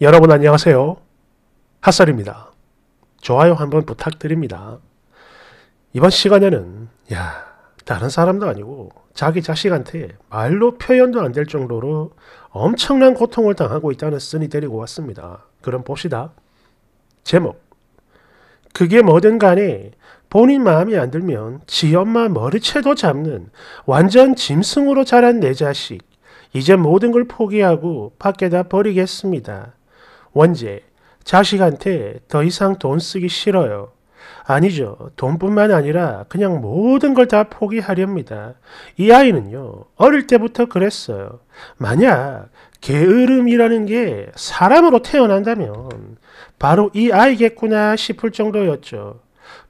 여러분 안녕하세요. 핫설입니다. 좋아요 한번 부탁드립니다. 이번 시간에는 야 다른 사람도 아니고 자기 자식한테 말로 표현도 안 될 정도로 엄청난 고통을 당하고 있다는 쓴이 데리고 왔습니다. 그럼 봅시다. 제목 그게 뭐든 간에 본인 마음이 안 들면 지 엄마 머리채도 잡는 완전 짐승으로 자란 내 자식 이제 모든 걸 포기하고 밖에다 버리겠습니다. 원제, 자식한테 더 이상 돈 쓰기 싫어요. 아니죠. 돈뿐만 아니라 그냥 모든 걸 다 포기하렵니다. 이 아이는요, 어릴 때부터 그랬어요. 만약 게으름이라는 게 사람으로 태어난다면 바로 이 아이겠구나 싶을 정도였죠.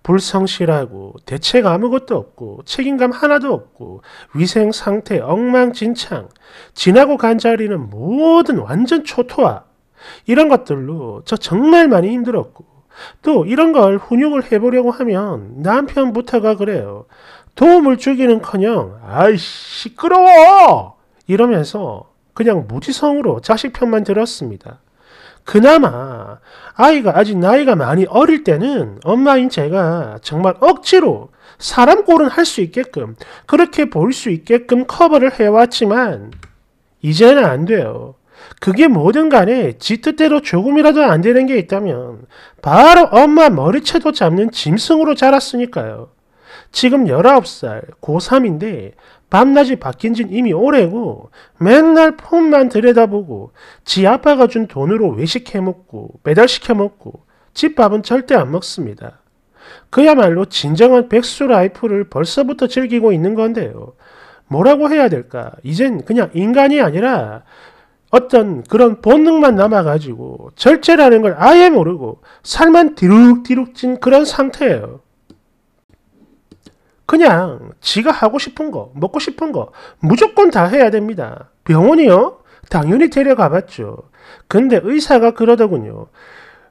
불성실하고 대책 아무것도 없고 책임감 하나도 없고 위생 상태 엉망진창 지나고 간 자리는 모든 완전 초토화 이런 것들로 저 정말 많이 힘들었고 또 이런 걸 훈육을 해보려고 하면 남편부터가 그래요. 도움을 주기는커녕 아이 시끄러워 이러면서 그냥 무지성으로 자식 편만 들었습니다. 그나마 아이가 아직 나이가 많이 어릴 때는 엄마인 제가 정말 억지로 사람 꼴은 할 수 있게끔 그렇게 볼 수 있게끔 커버를 해왔지만 이제는 안 돼요. 그게 뭐든 간에 지 뜻대로 조금이라도 안 되는 게 있다면 바로 엄마 머리채도 잡는 짐승으로 자랐으니까요. 지금 19살, 고3인데 밤낮이 바뀐 진 이미 오래고 맨날 폰만 들여다보고 지 아빠가 준 돈으로 외식해 먹고 배달시켜 먹고 집밥은 절대 안 먹습니다. 그야말로 진정한 백수 라이프를 벌써부터 즐기고 있는 건데요. 뭐라고 해야 될까? 이젠 그냥 인간이 아니라 어떤 그런 본능만 남아가지고 절제라는 걸 아예 모르고 살만 디룩디룩 찐 그런 상태예요. 그냥 지가 하고 싶은 거, 먹고 싶은 거 무조건 다 해야 됩니다. 병원이요? 당연히 데려가 봤죠. 근데 의사가 그러더군요.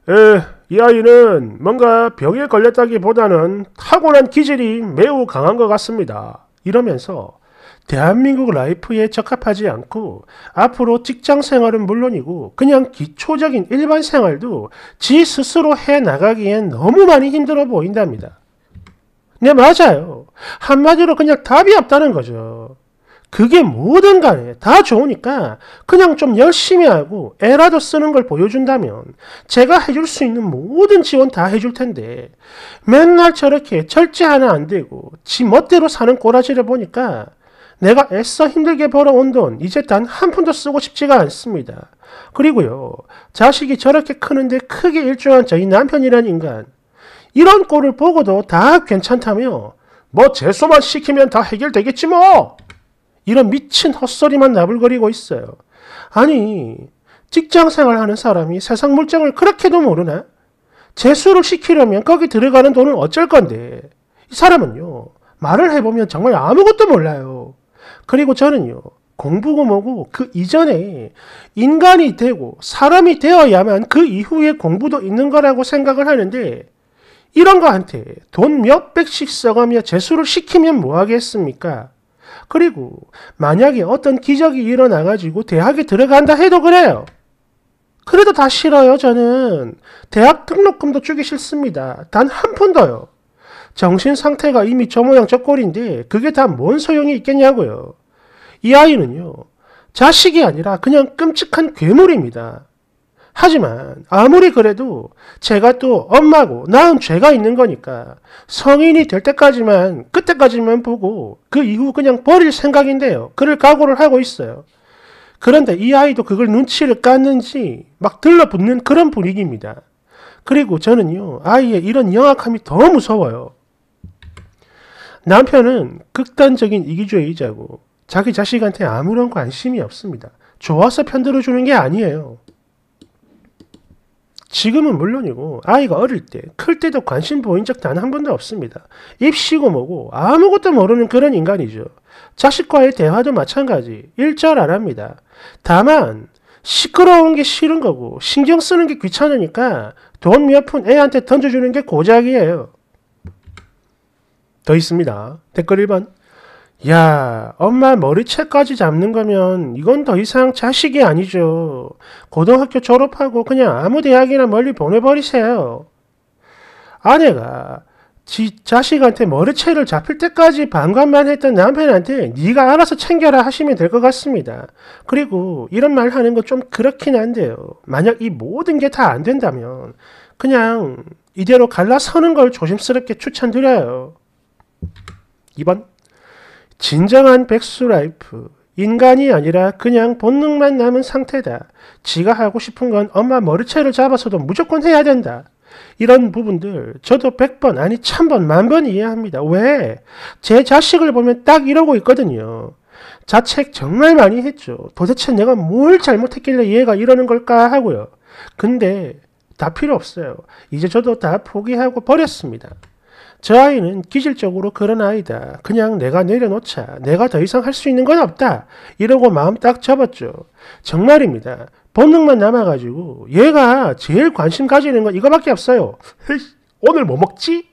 에, 이 아이는 뭔가 병에 걸렸다기보다는 타고난 기질이 매우 강한 것 같습니다. 이러면서 대한민국 라이프에 적합하지 않고 앞으로 직장 생활은 물론이고 그냥 기초적인 일반 생활도 지 스스로 해 나가기엔 너무 많이 힘들어 보인답니다. 네, 맞아요. 한마디로 그냥 답이 없다는 거죠. 그게 뭐든 간에 다 좋으니까 그냥 좀 열심히 하고 애라도 쓰는 걸 보여준다면 제가 해줄 수 있는 모든 지원 다 해줄 텐데 맨날 저렇게 절제 하나 안 되고 지 멋대로 사는 꼬라지를 보니까 내가 애써 힘들게 벌어온 돈 이제 단 한 푼도 쓰고 싶지가 않습니다. 그리고요. 자식이 저렇게 크는데 크게 일조한 저 이 남편이란 인간. 이런 꼴을 보고도 다 괜찮다며 뭐 재수만 시키면 다 해결되겠지 뭐. 이런 미친 헛소리만 나불거리고 있어요. 아니 직장 생활하는 사람이 세상 물정을 그렇게도 모르나? 재수를 시키려면 거기 들어가는 돈은 어쩔 건데 이 사람은요 말을 해보면 정말 아무것도 몰라요. 그리고 저는요. 공부고 뭐고 그 이전에 인간이 되고 사람이 되어야만 그 이후에 공부도 있는 거라고 생각을 하는데 이런 거한테 돈 몇백씩 써가며 재수를 시키면 뭐하겠습니까? 그리고 만약에 어떤 기적이 일어나가지고 대학에 들어간다 해도 그래요. 그래도 다 싫어요, 저는. 대학 등록금도 주기 싫습니다. 단 한 푼도요. 정신 상태가 이미 저 모양 저 꼴인데 그게 다 뭔 소용이 있겠냐고요. 이 아이는요, 자식이 아니라 그냥 끔찍한 괴물입니다. 하지만 아무리 그래도 제가 또 엄마고 낳은 죄가 있는 거니까 성인이 될 때까지만 그때까지만 보고 그 이후 그냥 버릴 생각인데요. 그를 각오를 하고 있어요. 그런데 이 아이도 그걸 눈치를 깠는지 막 들러붙는 그런 분위기입니다. 그리고 저는요, 아이의 이런 영악함이 더 무서워요. 남편은 극단적인 이기주의자고 자기 자식한테 아무런 관심이 없습니다. 좋아서 편들어주는 게 아니에요. 지금은 물론이고 아이가 어릴 때, 클 때도 관심 보인 적 단 한 번도 없습니다. 입시고 뭐고 아무것도 모르는 그런 인간이죠. 자식과의 대화도 마찬가지 일절 안 합니다. 다만 시끄러운 게 싫은 거고 신경 쓰는 게 귀찮으니까 돈 몇 푼 애한테 던져주는 게 고작이에요. 더 있습니다. 댓글 1번 야, 엄마 머리채까지 잡는 거면 이건 더 이상 자식이 아니죠. 고등학교 졸업하고 그냥 아무 대학이나 멀리 보내버리세요. 아내가 지 자식한테 머리채를 잡힐 때까지 반감만 했던 남편한테 네가 알아서 챙겨라 하시면 될 것 같습니다. 그리고 이런 말 하는 거 좀 그렇긴 한데요. 만약 이 모든 게 다 안 된다면 그냥 이대로 갈라서는 걸 조심스럽게 추천드려요. 2번 진정한 백수라이프. 인간이 아니라 그냥 본능만 남은 상태다. 지가 하고 싶은 건 엄마 머리채를 잡아서도 무조건 해야 된다. 이런 부분들 저도 100번 아니 1000번 만 번 이해합니다. 왜? 제 자식을 보면 딱 이러고 있거든요. 자책 정말 많이 했죠. 도대체 내가 뭘 잘못했길래 얘가 이러는 걸까 하고요. 근데 다 필요 없어요. 이제 저도 다 포기하고 버렸습니다. 저 아이는 기질적으로 그런 아이다. 그냥 내가 내려놓자. 내가 더 이상 할 수 있는 건 없다. 이러고 마음 딱 잡았죠. 정말입니다. 본능만 남아가지고 얘가 제일 관심 가지는 건 이거밖에 없어요. 오늘 뭐 먹지?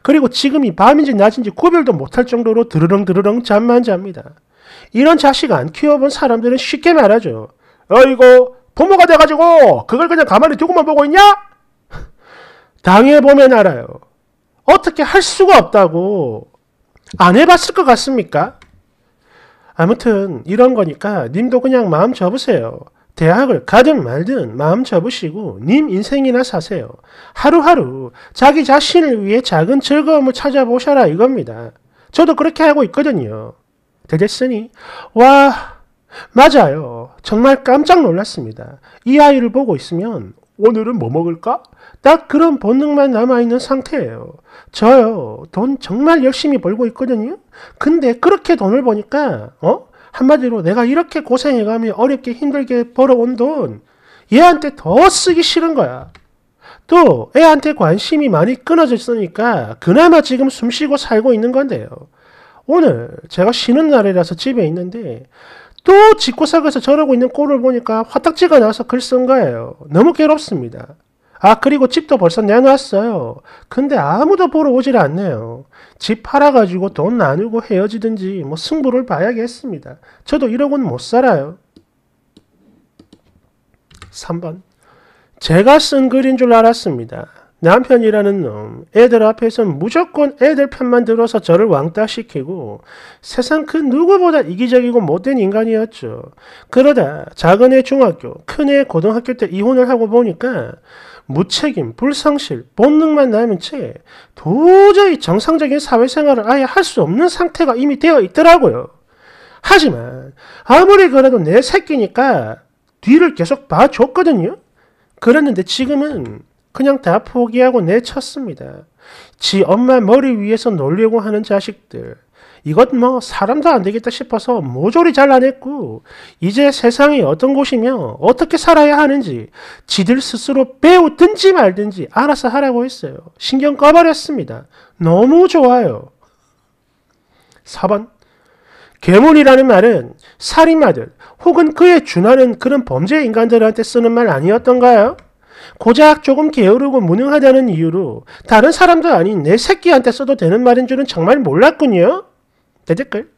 그리고 지금이 밤인지 낮인지 구별도 못할 정도로 드르렁드르렁 잠만 잡니다. 이런 자식 안 키워본 사람들은 쉽게 말하죠. 어이고 부모가 돼가지고 그걸 그냥 가만히 두고만 보고 있냐? 당해보면 알아요. 어떻게 할 수가 없다고 안 해봤을 것 같습니까? 아무튼 이런 거니까 님도 그냥 마음 접으세요. 대학을 가든 말든 마음 접으시고 님 인생이나 사세요. 하루하루 자기 자신을 위해 작은 즐거움을 찾아보셔라 이겁니다. 저도 그렇게 하고 있거든요. 되겠으니 와 맞아요. 정말 깜짝 놀랐습니다. 이 아이를 보고 있으면 오늘은 뭐 먹을까? 딱 그런 본능만 남아있는 상태예요. 저요, 돈 정말 열심히 벌고 있거든요? 근데 그렇게 돈을 버니까, 어? 한마디로 내가 이렇게 고생해가며 어렵게 힘들게 벌어온 돈, 얘한테 더 쓰기 싫은 거야. 또, 애한테 관심이 많이 끊어져 있으니까, 그나마 지금 숨 쉬고 살고 있는 건데요. 오늘 제가 쉬는 날이라서 집에 있는데 또 직구석에서 저러고 있는 꼴을 보니까 화딱지가 나서 글 쓴 거예요. 너무 괴롭습니다. 아 그리고 집도 벌써 내놨어요. 근데 아무도 보러 오질 않네요. 집 팔아가지고 돈 나누고 헤어지든지 뭐 승부를 봐야겠습니다. 저도 이러곤 못 살아요. 3번 제가 쓴 글인 줄 알았습니다. 남편이라는 애들 앞에서 무조건 애들 편만 들어서 저를 왕따시키고 세상 그 누구보다 이기적이고 못된 인간이었죠. 그러다 작은 애 중학교, 큰애 고등학교 때 이혼을 하고 보니까 무책임, 불성실 본능만 남은 채 도저히 정상적인 사회생활을 아예 할 수 없는 상태가 이미 되어 있더라고요. 하지만 아무리 그래도 내 새끼니까 뒤를 계속 봐줬거든요. 그랬는데 지금은 그냥 다 포기하고 내쳤습니다. 지 엄마 머리 위에서 놀려고 하는 자식들. 이것 뭐 사람도 안 되겠다 싶어서 모조리 잘라냈고 이제 세상이 어떤 곳이며 어떻게 살아야 하는지 지들 스스로 배우든지 말든지 알아서 하라고 했어요. 신경 꺼버렸습니다. 너무 좋아요. 4번 괴물이라는 말은 살인마들 혹은 그에 준하는 그런 범죄 인간들한테 쓰는 말 아니었던가요? 고작 조금 게으르고 무능하다는 이유로 다른 사람도 아닌 내 새끼한테 써도 되는 말인 줄은 정말 몰랐군요. 대댓글.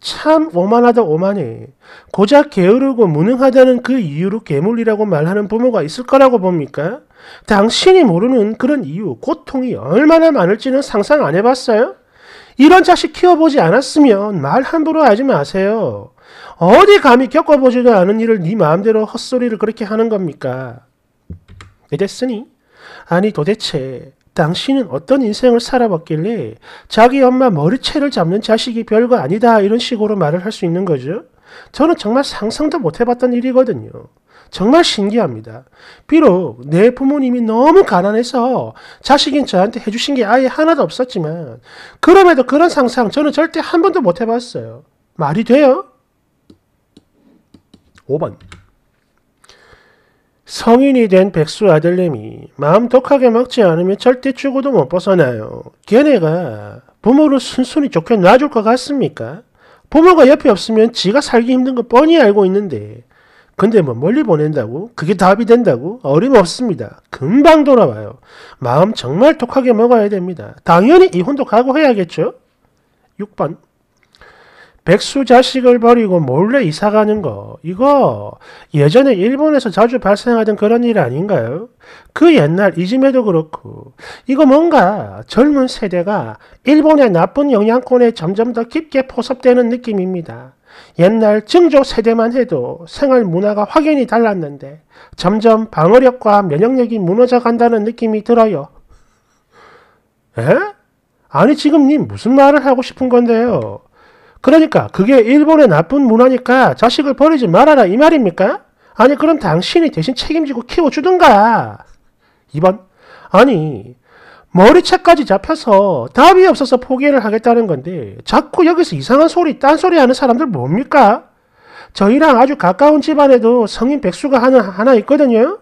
참 오만하다 오만해. 고작 게으르고 무능하다는 그 이유로 괴물이라고 말하는 부모가 있을 거라고 봅니까? 당신이 모르는 그런 이유, 고통이 얼마나 많을지는 상상 안 해봤어요? 이런 자식 키워보지 않았으면 말 함부로 하지 마세요. 어디 감히 겪어보지도 않은 일을 네 마음대로 헛소리를 그렇게 하는 겁니까? 이랬으니 아니 도대체 당신은 어떤 인생을 살아봤길래 자기 엄마 머리채를 잡는 자식이 별거 아니다 이런 식으로 말을 할 수 있는 거죠. 저는 정말 상상도 못 해봤던 일이거든요. 정말 신기합니다. 비록 내 부모님이 너무 가난해서 자식인 저한테 해주신 게 아예 하나도 없었지만 그럼에도 그런 상상 저는 절대 한 번도 못 해봤어요. 말이 돼요? 5번 성인이 된 백수 아들내미 마음 독하게 먹지 않으면 절대 죽어도 못 벗어나요. 걔네가 부모를 순순히 좋게 놔줄 것 같습니까? 부모가 옆에 없으면 지가 살기 힘든 거 뻔히 알고 있는데 근데 뭐 멀리 보낸다고? 그게 답이 된다고? 어림없습니다. 금방 돌아와요. 마음 정말 독하게 먹어야 됩니다. 당연히 이혼도 각오해야겠죠? 6번 백수 자식을 버리고 몰래 이사 가는 거, 이거 예전에 일본에서 자주 발생하던 그런 일 아닌가요? 그 옛날 이즘에도 그렇고, 이거 뭔가 젊은 세대가 일본의 나쁜 영향권에 점점 더 깊게 포섭되는 느낌입니다. 옛날 증조 세대만 해도 생활 문화가 확연히 달랐는데 점점 방어력과 면역력이 무너져 간다는 느낌이 들어요. 에? 아니 지금 님 무슨 말을 하고 싶은 건데요? 그러니까 그게 일본의 나쁜 문화니까 자식을 버리지 말아라 이 말입니까? 아니 그럼 당신이 대신 책임지고 키워주든가. 2번 아니 머리채까지 잡혀서 답이 없어서 포기를 하겠다는 건데 자꾸 여기서 이상한 소리 딴소리 하는 사람들 뭡니까? 저희랑 아주 가까운 집안에도 성인 백수가 하나, 하나 있거든요.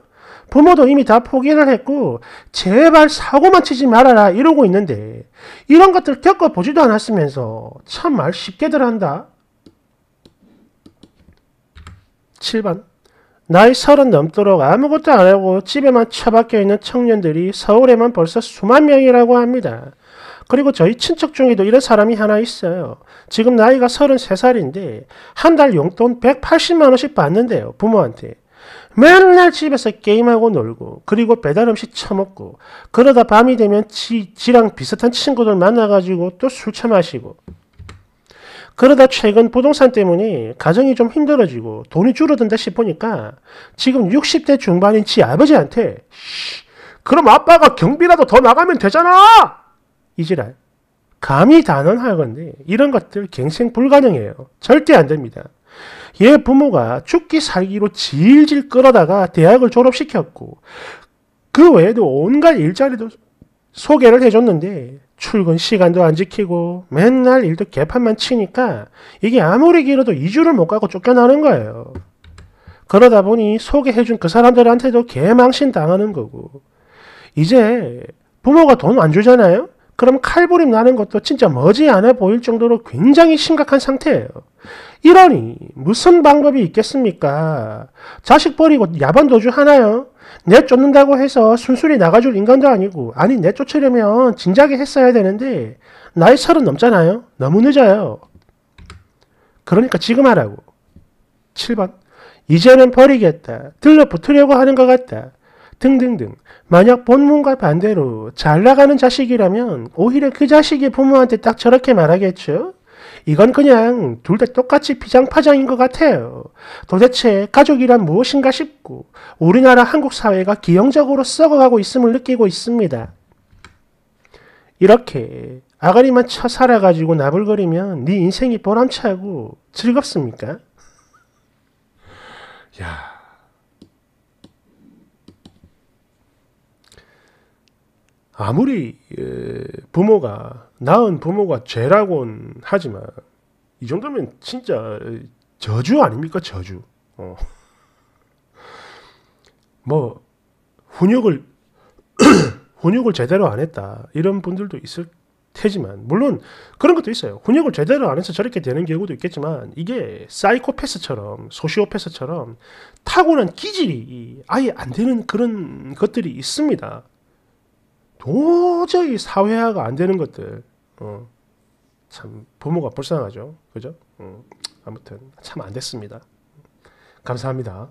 부모도 이미 다 포기를 했고 제발 사고만 치지 말아라 이러고 있는데 이런 것들 겪어보지도 않았으면서 참 말 쉽게들 한다. 7번 나이 서른 넘도록 아무것도 안 하고 집에만 처박혀 있는 청년들이 서울에만 벌써 수만 명이라고 합니다. 그리고 저희 친척 중에도 이런 사람이 하나 있어요. 지금 나이가 33살인데 한 달 용돈 180만 원씩 받는데요. 부모한테. 맨날 집에서 게임하고 놀고 그리고 배달음식 처먹고 그러다 밤이 되면 지, 지랑 비슷한 친구들 만나가지고 또 술 처마시고 그러다 최근 부동산 때문에 가정이 좀 힘들어지고 돈이 줄어든다 싶으니까 지금 60대 중반인 지 아버지한테 그럼 아빠가 경비라도 더 나가면 되잖아! 이지랄. 감히 단언할 건데 이런 것들 갱생 불가능해요. 절대 안 됩니다. 얘 부모가 죽기 살기로 질질 끌어다가 대학을 졸업시켰고 그 외에도 온갖 일자리도 소개를 해줬는데 출근 시간도 안 지키고 맨날 일도 개판만 치니까 이게 아무리 길어도 2주를 못 가고 쫓겨나는 거예요. 그러다 보니 소개해준 그 사람들한테도 개망신 당하는 거고 이제 부모가 돈 안 주잖아요? 그럼 칼부림 나는 것도 진짜 머지않아 보일 정도로 굉장히 심각한 상태예요. 이러니 무슨 방법이 있겠습니까? 자식 버리고 야반 도주 하나요? 내 쫓는다고 해서 순순히 나가줄 인간도 아니고 아니 내 쫓으려면 진작에 했어야 되는데 나이 서른 넘잖아요. 너무 늦어요. 그러니까 지금 하라고. 7번 이제는 버리겠다. 들러붙으려고 하는 것 같다. 등등등. 만약 본문과 반대로 잘 나가는 자식이라면 오히려 그 자식이 부모한테 딱 저렇게 말하겠죠? 이건 그냥 둘 다 똑같이 비장파장인 것 같아요. 도대체 가족이란 무엇인가 싶고 우리나라 한국 사회가 기형적으로 썩어가고 있음을 느끼고 있습니다. 이렇게 아가리만 쳐 살아가지고 나불거리면 네 인생이 보람차고 즐겁습니까? 야... 아무리 부모가 낳은 부모가 죄라곤 하지만 이 정도면 진짜 저주 아닙니까 저주. 어. 뭐 훈육을 훈육을 제대로 안 했다 이런 분들도 있을 테지만 물론 그런 것도 있어요. 훈육을 제대로 안 해서 저렇게 되는 경우도 있겠지만 이게 사이코패스처럼 소시오패스처럼 타고난 기질이 아예 안 되는 그런 것들이 있습니다. 도저히 사회화가 안 되는 것들 어, 참 부모가 불쌍하죠 그죠 음, 아무튼 참 안 됐습니다 감사합니다.